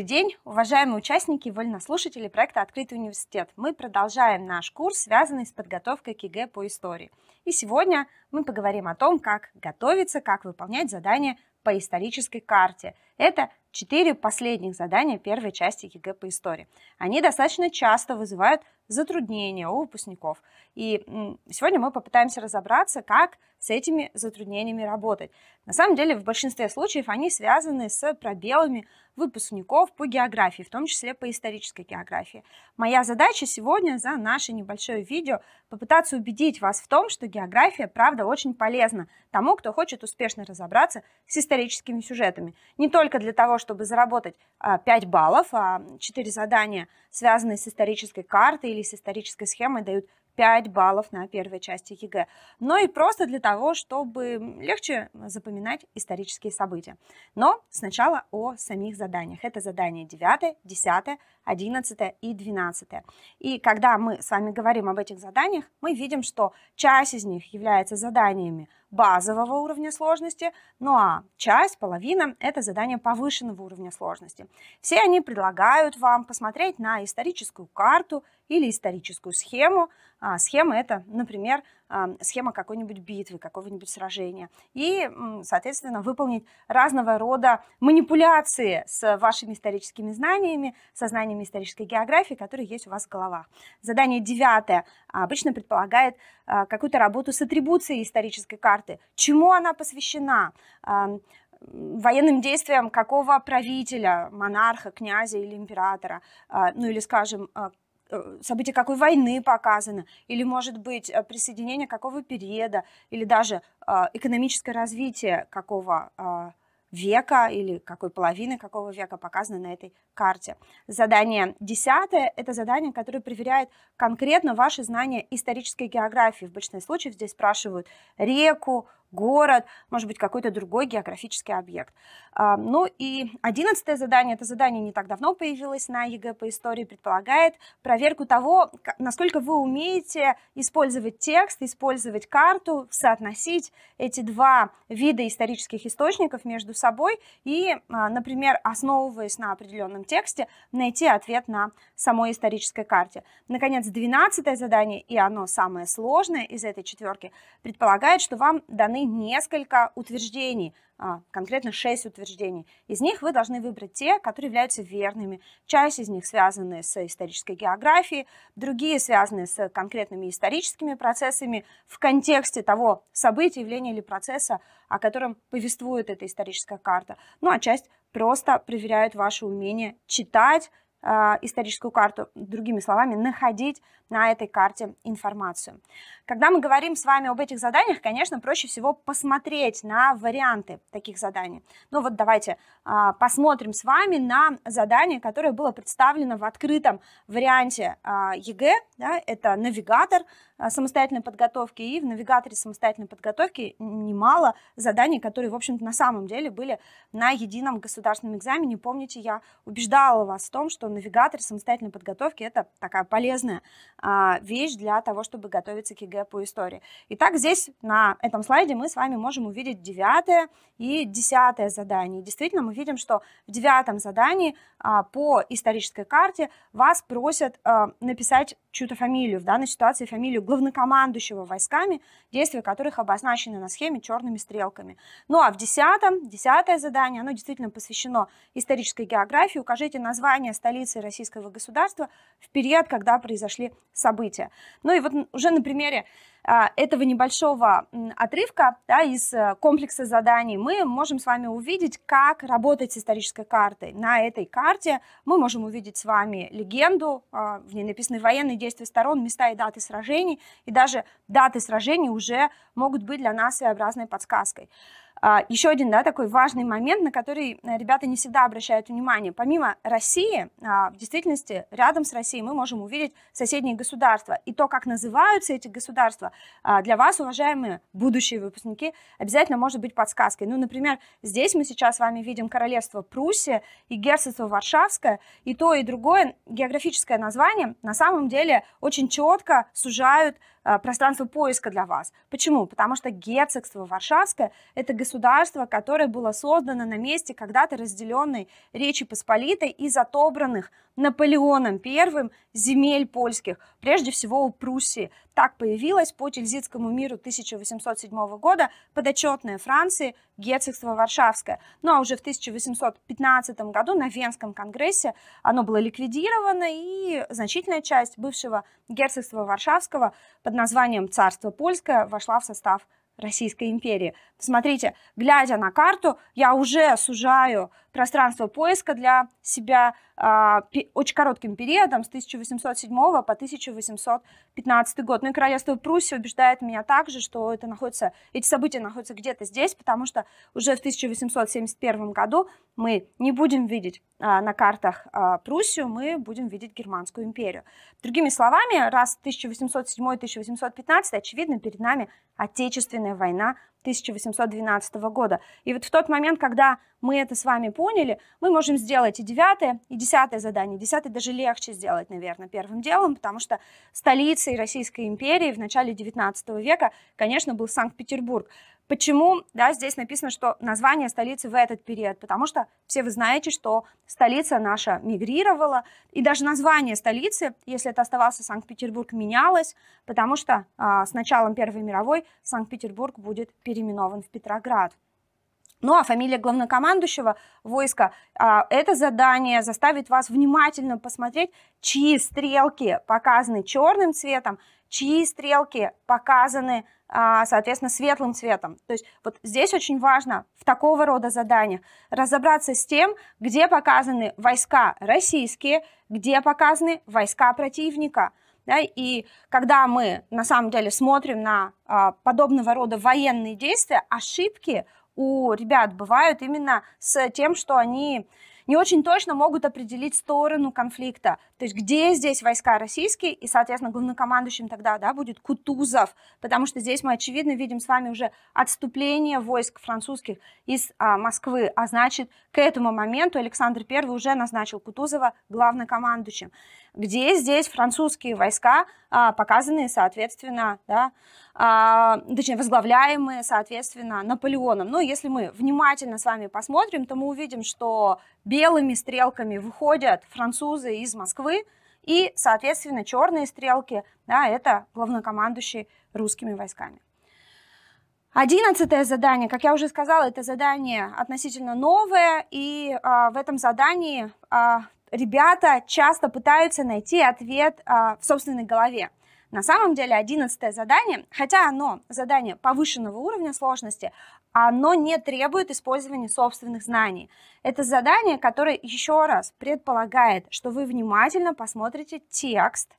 Добрый день, уважаемые участники и вольнослушатели проекта «Открытый университет». Мы продолжаем наш курс, связанный с подготовкой к ЕГЭ по истории. И сегодня мы поговорим о том, как готовиться, как выполнять задания по исторической карте. Это четыре последних задания первой части ЕГЭ по истории. Они достаточно часто вызывают затруднения у выпускников. И сегодня мы попытаемся разобраться, как с этими затруднениями работать. На самом деле, в большинстве случаев они связаны с пробелами выпускников по географии, в том числе по исторической географии. Моя задача сегодня за наше небольшое видео попытаться убедить вас в том, что география, правда, очень полезна тому, кто хочет успешно разобраться с историческими сюжетами. Не только для того, чтобы заработать 5 а, баллов, а 4 задания, связанные с исторической картой или определились с исторической схемой, дают 5 баллов на первой части ЕГЭ, но и просто для того, чтобы легче запоминать исторические события. Но сначала о самих заданиях. Это задания 9, 10, 11 и 12. И когда мы с вами говорим об этих заданиях, мы видим, что часть из них является заданиями – базового уровня сложности, ну а часть, половина – это задания повышенного уровня сложности. Все они предлагают вам посмотреть на историческую карту или историческую схему. А, схема – это, например, схема какой-нибудь битвы, какого-нибудь сражения. И, соответственно, выполнить разного рода манипуляции с вашими историческими знаниями, со знаниями исторической географии, которые есть у вас в головах. Задание девятое обычно предполагает а, какую-то работу с атрибуцией исторической карты. Чему она посвящена? военным действиям какого правителя, монарха, князя или императора, а, ну или, скажем, а, Э, событие какой войны показано, или, может быть, э, присоединение какого периода, или даже э, экономическое развитие какого века или какой половины какого века показано на этой карте. Задание десятое – это задание, которое проверяет конкретно ваши знания исторической географии. В большинстве случаев здесь спрашивают реку, город, может быть, какой-то другой географический объект. А, ну и одиннадцатое задание, это задание не так давно появилось на ЕГЭ по истории, предполагает проверку того, насколько вы умеете использовать текст, использовать карту, соотносить эти два вида исторических источников между собой и, а, например, основываясь на определенном тексте, найти ответ на самой исторической карте. Наконец, двенадцатое задание, и оно самое сложное из этой четверки, предполагает, что вам даны даны несколько утверждений, а, конкретно 6 утверждений. Из них вы должны выбрать те, которые являются верными. Часть из них связаны с исторической географией, другие связаны с конкретными историческими процессами в контексте того события, явления или процесса, о котором повествует эта историческая карта. Ну а часть просто проверяет ваше умение читать, а, историческую карту, другими словами, находить на этой карте информацию. Когда мы говорим с вами об этих заданиях, конечно, проще всего посмотреть на варианты таких заданий. Ну вот давайте а, посмотрим с вами на задание, которое было представлено в открытом варианте а, ЕГЭ. Да, это навигатор а, самостоятельной подготовки, и в навигаторе самостоятельной подготовки немало заданий, которые, в общем-то, на самом деле были на едином государственном экзамене. Помните, я убеждала вас в том, что навигатор самостоятельной подготовки – это такая полезная а, а, вещь для того, чтобы готовиться к ЕГЭ по истории. Итак, здесь на этом слайде мы с вами можем увидеть девятое и десятое задание. Действительно, мы видим, что в девятом задании а, по исторической карте вас просят а, написать чью-то фамилию, в данной ситуации фамилию главнокомандующего войсками, действия которых обозначены на схеме черными стрелками. Ну а в десятом, десятое задание, оно действительно посвящено исторической географии. Укажите название столицы российского государства в период, когда произошли события. Ну и вот уже на примере а, этого небольшого отрывка да, из э, комплекса заданий мы можем с вами увидеть, как работать с исторической картой. На этой карте мы можем увидеть с вами легенду, а, в ней написаны военные действия сторон, места и даты сражений, и даже даты сражений уже могут быть для нас своеобразной подсказкой. А, Еще один да, такой важный момент, на который э, ребята не всегда обращают внимание. Помимо России, а, в действительности рядом с Россией мы можем увидеть соседние государства. И то, как называются эти государства, а, для вас, уважаемые будущие выпускники, обязательно может быть подсказкой. Ну, например, здесь мы сейчас с вами видим королевство Пруссия и герцогство Варшавское. И то, и другое географическое название на самом деле очень четко сужают Э, пространство поиска для вас. Почему? Потому что герцогство Варшавское – это государство, которое было создано на месте когда-то разделенной Речи Посполитой из отобранных Наполеоном I земель польских, прежде всего у Пруссии. Так появилась по Тильзитскому миру 1807 года подотчетная Франции герцогство Варшавское. Но ну, а уже в 1815 году на Венском конгрессе оно было ликвидировано, и значительная часть бывшего герцогства Варшавского под названием Царство Польское вошла в состав Российской империи. Смотрите, глядя на карту, я уже сужаю пространство поиска для себя а, очень коротким периодом с 1807 по 1815 год. Ну и королевство Пруссия убеждает меня также, что это находится, эти события находятся где-то здесь, потому что уже в 1871 году мы не будем видеть а, на картах а, Пруссию, мы будем видеть Германскую империю. Другими словами, раз 1807-1815, очевидно, перед нами Отечественная война 1812 года. И вот в тот момент, когда мы это с вами поняли, мы можем сделать и девятое, и десятое задание. Десятое даже легче сделать, наверное, первым делом, потому что столицей Российской империи в начале XIX века, конечно, был Санкт-Петербург. Почему да, здесь написано, что название столицы в этот период? Потому что все вы знаете, что столица наша мигрировала, и даже название столицы, если это оставался Санкт-Петербург, менялось, потому что а, с началом Первой мировой Санкт-Петербург будет переименован в Петроград. Ну а фамилия главнокомандующего войска, а, это задание заставит вас внимательно посмотреть, чьи стрелки показаны черным цветом, чьи стрелки показаны а, соответственно, светлым цветом. То есть вот здесь очень важно в такого рода заданиях разобраться с тем, где показаны войска российские, где показаны войска противника. Да, и когда мы на самом деле смотрим на а, подобного рода военные действия, ошибки у ребят бывают именно с тем, что они не очень точно могут определить сторону конфликта, то есть где здесь войска российские, и, соответственно, главнокомандующим тогда да, будет Кутузов, потому что здесь мы, очевидно, видим с вами уже отступление войск французских из а, Москвы, а значит, к этому моменту Александр I уже назначил Кутузова главнокомандующим. Где здесь французские войска, а, показанные, соответственно, да, а, точнее, возглавляемые, соответственно, Наполеоном. Но ну, если мы внимательно с вами посмотрим, то мы увидим, что белыми стрелками выходят французы из Москвы, Москвы, и, соответственно, черные стрелки, да, это главнокомандующие русскими войсками. Одиннадцатое задание, как я уже сказала, это задание относительно новое, и а, в этом задании а, ребята часто пытаются найти ответ а, в собственной голове. На самом деле, одиннадцатое задание, хотя оно задание повышенного уровня сложности, оно не требует использования собственных знаний. Это задание, которое еще раз предполагает, что вы внимательно посмотрите текст,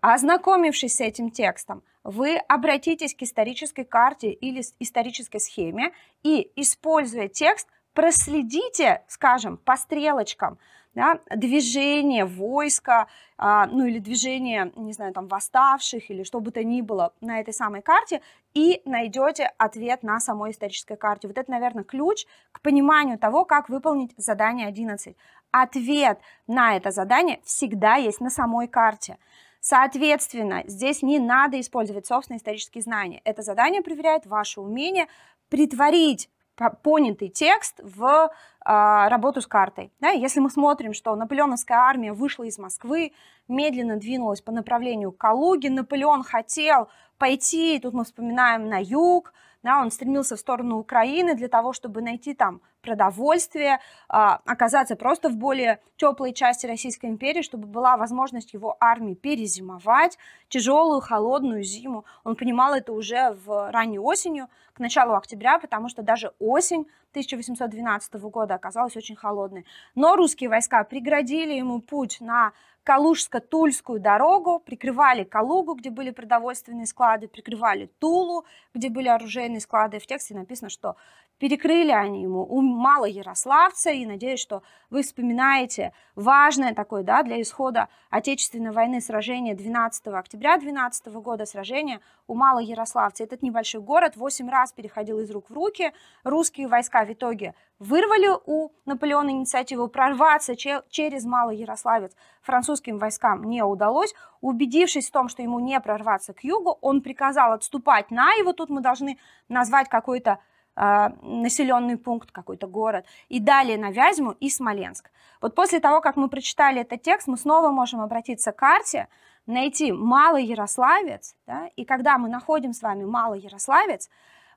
ознакомившись с этим текстом, вы обратитесь к исторической карте или исторической схеме и, используя текст, проследите, скажем, по стрелочкам, да, движение войска, а, ну или движение, не знаю, там восставших или что бы то ни было на этой самой карте, и найдете ответ на самой исторической карте. Вот это, наверное, ключ к пониманию того, как выполнить задание 11. Ответ на это задание всегда есть на самой карте. Соответственно, здесь не надо использовать собственные исторические знания. Это задание проверяет ваше умение притворить понятый текст в а, работу с картой. Да, если мы смотрим, что наполеоновская армия вышла из Москвы, медленно двинулась по направлению к Калуге, Наполеон хотел пойти, тут мы вспоминаем, на юг, да, он стремился в сторону Украины для того, чтобы найти там продовольствие, а, оказаться просто в более теплой части Российской империи, чтобы была возможность его армии перезимовать, тяжелую, холодную зиму. Он понимал это уже в ранней осенью, к началу октября, потому что даже осень 1812 года оказалась очень холодной. Но русские войска преградили ему путь на Калужско-Тульскую дорогу, прикрывали Калугу, где были продовольственные склады, прикрывали Тулу, где были оружейные склады. В тексте написано, что перекрыли они ему ум мало ярославца, и надеюсь, что вы вспоминаете важное такое да, для исхода Отечественной войны сражение 12 октября 12 года, сражение у мало ярославца. Этот небольшой город 8 раз переходил из рук в руки, русские войска в итоге вырвали у Наполеона инициативу прорваться через Ярославец французским войскам не удалось. Убедившись в том, что ему не прорваться к югу, он приказал отступать на его. Тут мы должны назвать какой-то а, населенный пункт, какой-то город, и далее на Вязьму и Смоленск. Вот после того, как мы прочитали этот текст, мы снова можем обратиться к карте, найти Малый Ярославец, да, и когда мы находим с вами Малый Ярославец,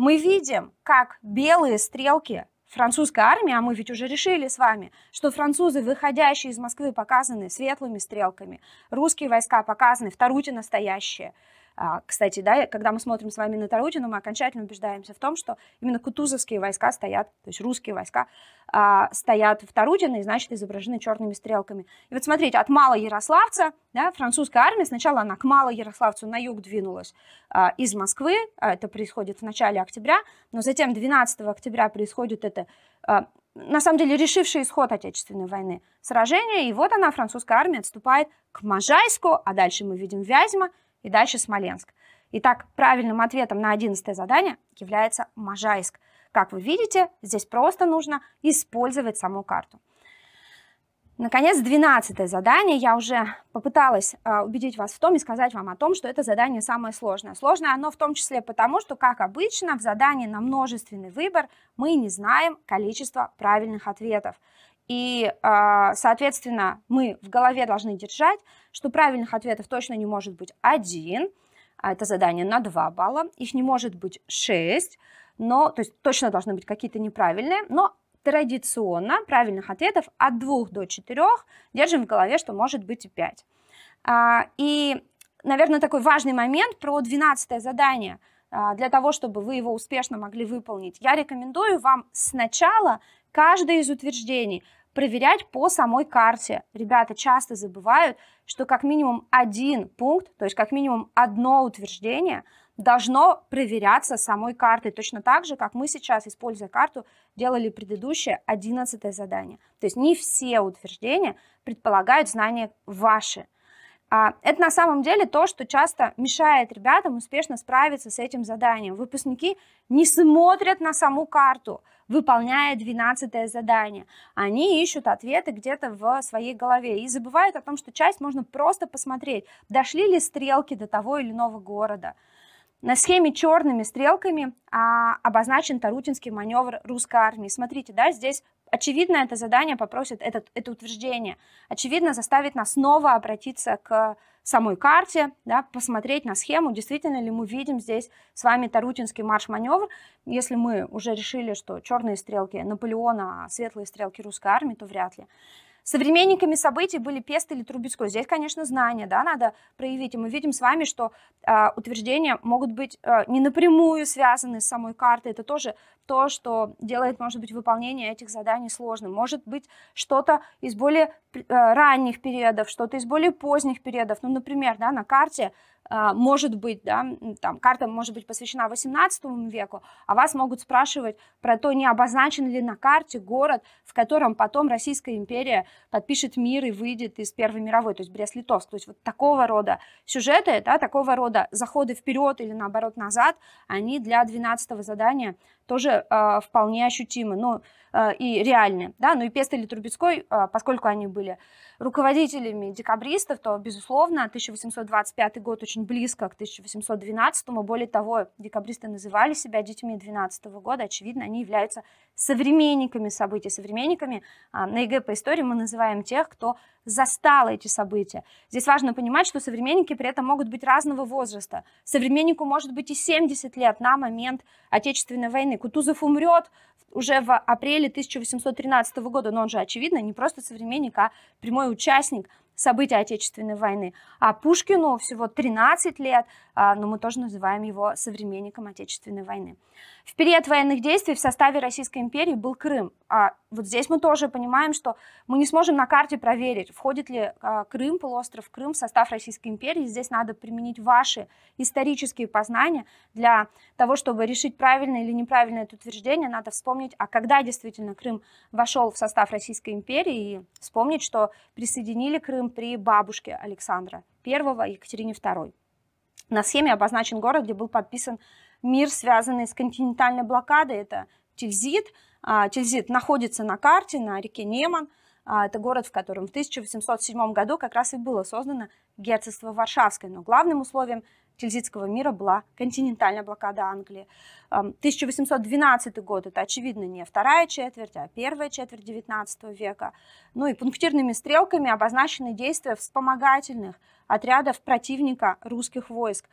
мы видим, как белые стрелки французской армии, а мы ведь уже решили с вами, что французы, выходящие из Москвы, показаны светлыми стрелками, русские войска показаны в Таруте настоящие, а, кстати, да, когда мы смотрим с вами на Тарутину, мы окончательно убеждаемся в том, что именно кутузовские войска стоят, то есть русские войска а, стоят в Тарутино и, значит, изображены черными стрелками. И вот смотрите, от Малоярославца, да, французская армия, сначала она к Малоярославцу на юг двинулась а, из Москвы, это происходит в начале октября, но затем 12 октября происходит это на самом деле решивший исход Отечественной войны сражение. И вот она, французская армия, отступает к Можайску, а дальше мы видим Вязьма, и дальше Смоленск. Итак, правильным ответом на 11 задание является Можайск. Как вы видите, здесь просто нужно использовать саму карту. Наконец, 12 задание. Я уже попыталась э, убедить вас в том и сказать вам о том, что это задание самое сложное. Сложное оно в том числе потому, что, как обычно, в задании на множественный выбор мы не знаем количество правильных ответов. И, а, соответственно, мы в голове должны держать, что правильных ответов точно не может быть один, а это задание на 2 балла, их не может быть 6, но, то есть точно должны быть какие-то неправильные, но традиционно правильных ответов от 2 до 4 держим в голове, что может быть и 5. А, и, наверное, такой важный момент про 12 задание. А, для того, чтобы вы его успешно могли выполнить, я рекомендую вам сначала каждое из утверждений проверять по самой карте. Ребята часто забывают, что как минимум один пункт, то есть как минимум одно утверждение должно проверяться самой картой, точно так же, как мы сейчас, используя карту, делали предыдущее, одиннадцатое задание. То есть не все утверждения предполагают знания ваши. А, это на самом деле то, что часто мешает ребятам успешно справиться с этим заданием. Выпускники не смотрят на саму карту, выполняя 12 задание. Они ищут ответы где-то в своей голове и забывают о том, что часть можно просто посмотреть, дошли ли стрелки до того или иного города. На схеме черными стрелками а, обозначен Тарутинский маневр русской армии. Смотрите, да, здесь Очевидно, это задание попросит, это, это утверждение, очевидно, заставит нас снова обратиться к самой карте, да, посмотреть на схему, действительно ли мы видим здесь с вами Тарутинский марш-маневр. Если мы уже решили, что черные стрелки Наполеона, а светлые стрелки русской армии, то вряд ли. Современниками событий были Пест или Трубецкой. Здесь, конечно, знания да, надо проявить. И мы видим с вами, что э, утверждения могут быть э, не напрямую связаны с самой картой. Это тоже то, что делает, может быть, выполнение этих заданий сложным. Может быть, что-то из более э, ранних периодов, что-то из более поздних периодов. Ну, например, да, на карте а, может быть, да, там, карта может быть посвящена 18 веку, а вас могут спрашивать про то, не обозначен ли на карте город, в котором потом Российская империя подпишет мир и выйдет из Первой мировой, то есть Брест-Литовск. То есть вот такого рода сюжеты, да, такого рода заходы вперед или наоборот назад, они для 12 задания тоже э, вполне ощутимы. Но Э, и реальны. Да? Ну и Пестель и Трубецкой, э, поскольку они были руководителями декабристов, то, безусловно, 1825 год очень близко к 1812. Более того, декабристы называли себя детьми 12 года. Очевидно, они являются современниками событий, современниками. А, на ЕГЭ по истории мы называем тех, кто Застала эти события. Здесь важно понимать, что современники при этом могут быть разного возраста. Современнику может быть и 70 лет на момент Отечественной войны. Кутузов умрет уже в апреле 1813 года, но он же, очевидно, не просто современник, а прямой участник событий Отечественной войны. А Пушкину всего 13 лет, а, но мы тоже называем его современником Отечественной войны. В период военных действий в составе Российской империи был Крым. А вот здесь мы тоже понимаем, что мы не сможем на карте проверить, входит ли а, Крым, полуостров Крым в состав Российской империи. Здесь надо применить ваши исторические познания для того, чтобы решить правильно или неправильно это утверждение. Надо вспомнить, а когда действительно Крым вошел в состав Российской империи и вспомнить, что присоединили Крым при бабушке Александра I Екатерине II. На схеме обозначен город, где был подписан мир, связанный с континентальной блокадой, это Тильзит. Тильзит а, находится на карте, на реке Неман. А, это город, в котором в 1807 году как раз и было создано герцогство Варшавское. Но главным условием Тильзитского мира была континентальная блокада Англии. 1812 а, год – это, очевидно, не вторая четверть, а первая четверть XIX века. Ну и пунктирными стрелками обозначены действия вспомогательных отрядов противника русских войск.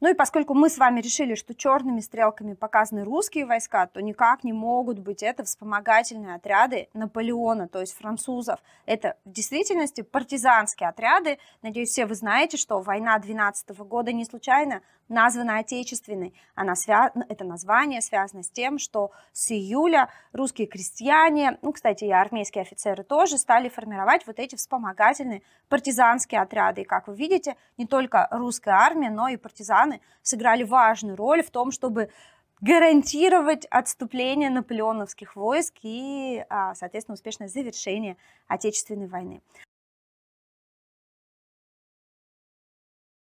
Ну и поскольку мы с вами решили, что черными стрелками показаны русские войска, то никак не могут быть это вспомогательные отряды Наполеона, то есть французов. Это в действительности партизанские отряды. Надеюсь, все вы знаете, что война 12 -го года не случайно названа Отечественной. Она свя... Это название связано с тем, что с июля русские крестьяне, ну, кстати, и армейские офицеры тоже стали формировать вот эти вспомогательные партизанские отряды. И, как вы видите, не только русская армия, но и партизан страны сыграли важную роль в том, чтобы гарантировать отступление наполеоновских войск и, а, соответственно, успешное завершение Отечественной войны.